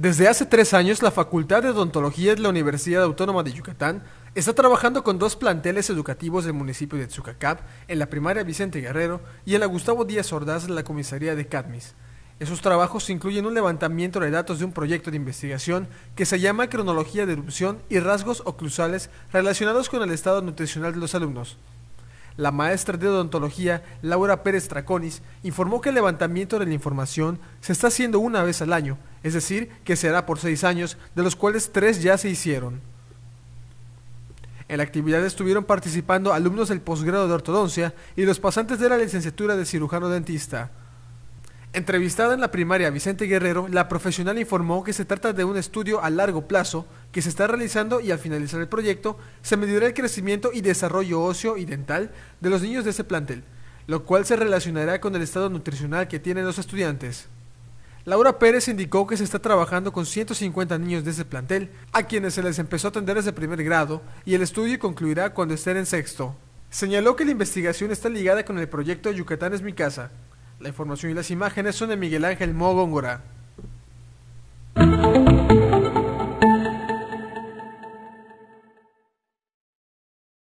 Desde hace tres años, la Facultad de Odontología de la Universidad Autónoma de Yucatán está trabajando con dos planteles educativos del municipio de Tzucacap, en la primaria Vicente Guerrero y en la Gustavo Díaz Ordaz de la comisaría de Cadmis. Esos trabajos incluyen un levantamiento de datos de un proyecto de investigación que se llama Cronología de erupción y rasgos oclusales relacionados con el estado nutricional de los alumnos. La maestra de odontología, Laura Pérez Traconis, informó que el levantamiento de la información se está haciendo una vez al año es decir, que será por seis años, de los cuales tres ya se hicieron. En la actividad estuvieron participando alumnos del posgrado de ortodoncia y los pasantes de la licenciatura de cirujano dentista. Entrevistada en la primaria Vicente Guerrero, la profesional informó que se trata de un estudio a largo plazo que se está realizando y al finalizar el proyecto se medirá el crecimiento y desarrollo óseo y dental de los niños de ese plantel, lo cual se relacionará con el estado nutricional que tienen los estudiantes. Laura Pérez indicó que se está trabajando con 150 niños de ese plantel, a quienes se les empezó a atender desde primer grado, y el estudio concluirá cuando estén en sexto. Señaló que la investigación está ligada con el proyecto Yucatán es mi casa. La información y las imágenes son de Miguel Ángel Mogóngora.